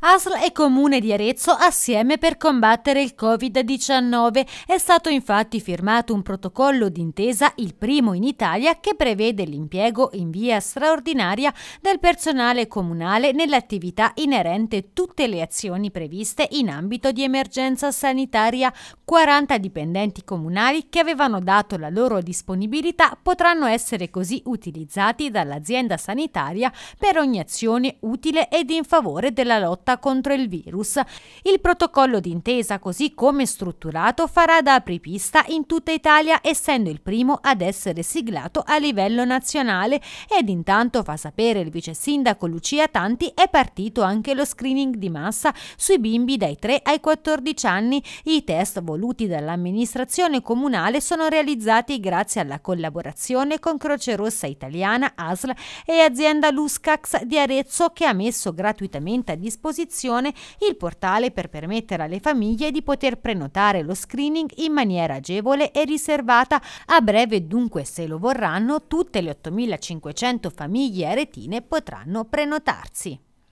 ASL e Comune di Arezzo assieme per combattere il Covid-19. È stato infatti firmato un protocollo d'intesa, il primo in Italia, che prevede l'impiego in via straordinaria del personale comunale nell'attività inerente tutte le azioni previste in ambito di emergenza sanitaria. 40 dipendenti comunali che avevano dato la loro disponibilità potranno essere così utilizzati dall'azienda sanitaria per ogni azione utile ed in favore della lotta lotta contro il virus. Il protocollo d'intesa, così come strutturato, farà da apripista in tutta Italia, essendo il primo ad essere siglato a livello nazionale ed intanto fa sapere il vice sindaco Lucia Tanti è partito anche lo screening di massa sui bimbi dai 3 ai 14 anni. I test voluti dall'amministrazione comunale sono realizzati grazie alla collaborazione con Croce Rossa Italiana, ASL e azienda Luscax di Arezzo che ha messo gratuitamente a disposizione disposizione il portale per permettere alle famiglie di poter prenotare lo screening in maniera agevole e riservata. A breve dunque, se lo vorranno, tutte le 8.500 famiglie aretine potranno prenotarsi.